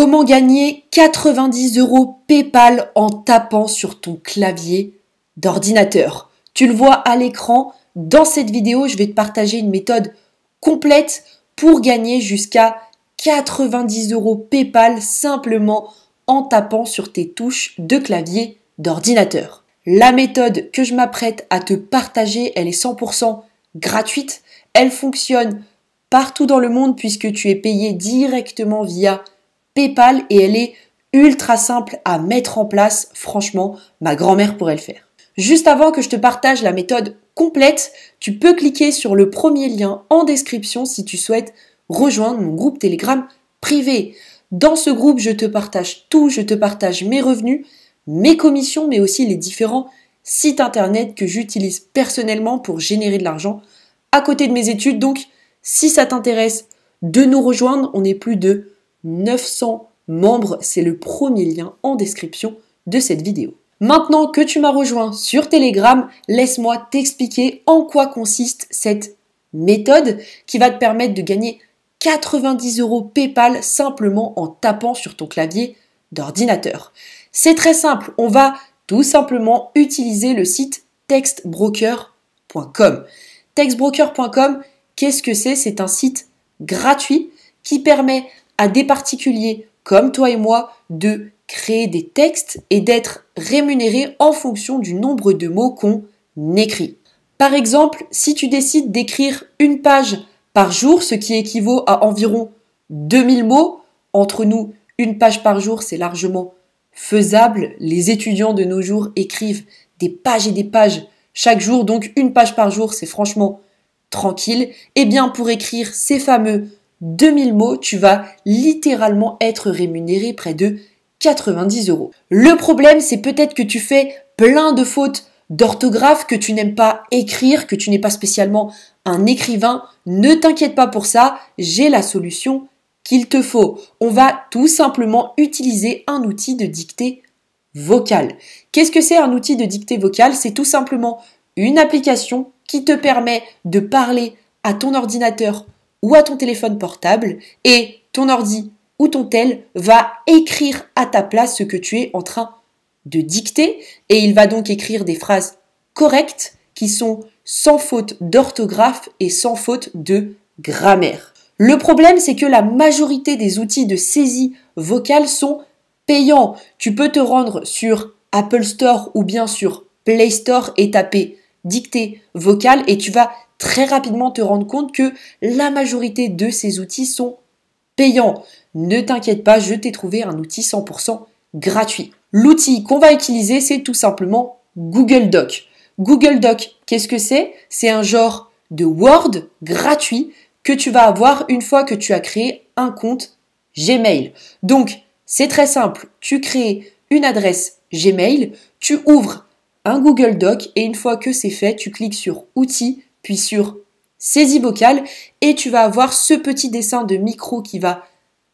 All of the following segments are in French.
Comment gagner 90 euros PayPal en tapant sur ton clavier d'ordinateur Tu le vois à l'écran, dans cette vidéo, je vais te partager une méthode complète pour gagner jusqu'à 90 euros PayPal simplement en tapant sur tes touches de clavier d'ordinateur. La méthode que je m'apprête à te partager, elle est 100% gratuite. Elle fonctionne partout dans le monde puisque tu es payé directement via PayPal et elle est ultra simple à mettre en place. Franchement, ma grand-mère pourrait le faire. Juste avant que je te partage la méthode complète, tu peux cliquer sur le premier lien en description si tu souhaites rejoindre mon groupe Telegram privé. Dans ce groupe, je te partage tout, je te partage mes revenus, mes commissions, mais aussi les différents sites internet que j'utilise personnellement pour générer de l'argent à côté de mes études. Donc, si ça t'intéresse de nous rejoindre, on est plus de 900 membres. C'est le premier lien en description de cette vidéo. Maintenant que tu m'as rejoint sur Telegram, laisse-moi t'expliquer en quoi consiste cette méthode qui va te permettre de gagner 90 euros PayPal simplement en tapant sur ton clavier d'ordinateur. C'est très simple, on va tout simplement utiliser le site textbroker.com. Textbroker.com, qu'est-ce que c'est C'est un site gratuit qui permet à des particuliers comme toi et moi de créer des textes et d'être rémunérés en fonction du nombre de mots qu'on écrit. Par exemple, si tu décides d'écrire une page par jour, ce qui équivaut à environ 2000 mots, entre nous, une page par jour, c'est largement faisable. Les étudiants de nos jours écrivent des pages et des pages chaque jour, donc une page par jour, c'est franchement tranquille. Eh bien, pour écrire ces fameux 2000 mots, tu vas littéralement être rémunéré près de 90 euros. Le problème, c'est peut-être que tu fais plein de fautes d'orthographe, que tu n'aimes pas écrire, que tu n'es pas spécialement un écrivain. Ne t'inquiète pas pour ça, j'ai la solution qu'il te faut. On va tout simplement utiliser un outil de dictée vocale. Qu'est-ce que c'est un outil de dictée vocale C'est tout simplement une application qui te permet de parler à ton ordinateur ou à ton téléphone portable et ton ordi ou ton tel va écrire à ta place ce que tu es en train de dicter et il va donc écrire des phrases correctes qui sont sans faute d'orthographe et sans faute de grammaire. Le problème, c'est que la majorité des outils de saisie vocale sont payants. Tu peux te rendre sur Apple Store ou bien sur Play Store et taper "dicter vocale et tu vas très rapidement te rendre compte que la majorité de ces outils sont payants. Ne t'inquiète pas, je t'ai trouvé un outil 100% gratuit. L'outil qu'on va utiliser, c'est tout simplement Google Doc. Google Doc, qu'est-ce que c'est C'est un genre de Word gratuit que tu vas avoir une fois que tu as créé un compte Gmail. Donc, c'est très simple. Tu crées une adresse Gmail, tu ouvres un Google Doc et une fois que c'est fait, tu cliques sur Outils, puis sur saisie vocale et tu vas avoir ce petit dessin de micro qui va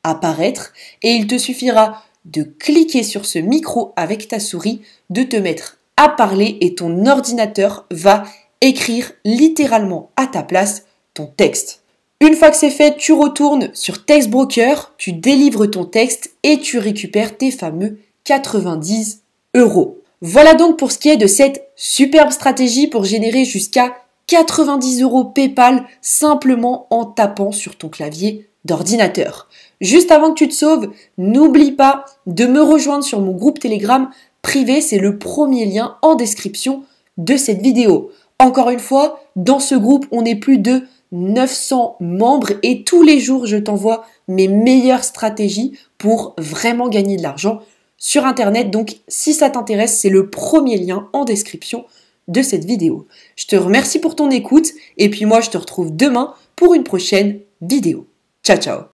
apparaître et il te suffira de cliquer sur ce micro avec ta souris, de te mettre à parler et ton ordinateur va écrire littéralement à ta place ton texte. Une fois que c'est fait, tu retournes sur Text Broker, tu délivres ton texte et tu récupères tes fameux 90 euros. Voilà donc pour ce qui est de cette superbe stratégie pour générer jusqu'à 90 euros PayPal simplement en tapant sur ton clavier d'ordinateur. Juste avant que tu te sauves, n'oublie pas de me rejoindre sur mon groupe Telegram privé, c'est le premier lien en description de cette vidéo. Encore une fois, dans ce groupe, on est plus de 900 membres et tous les jours, je t'envoie mes meilleures stratégies pour vraiment gagner de l'argent sur Internet. Donc, si ça t'intéresse, c'est le premier lien en description de cette vidéo. Je te remercie pour ton écoute et puis moi je te retrouve demain pour une prochaine vidéo. Ciao ciao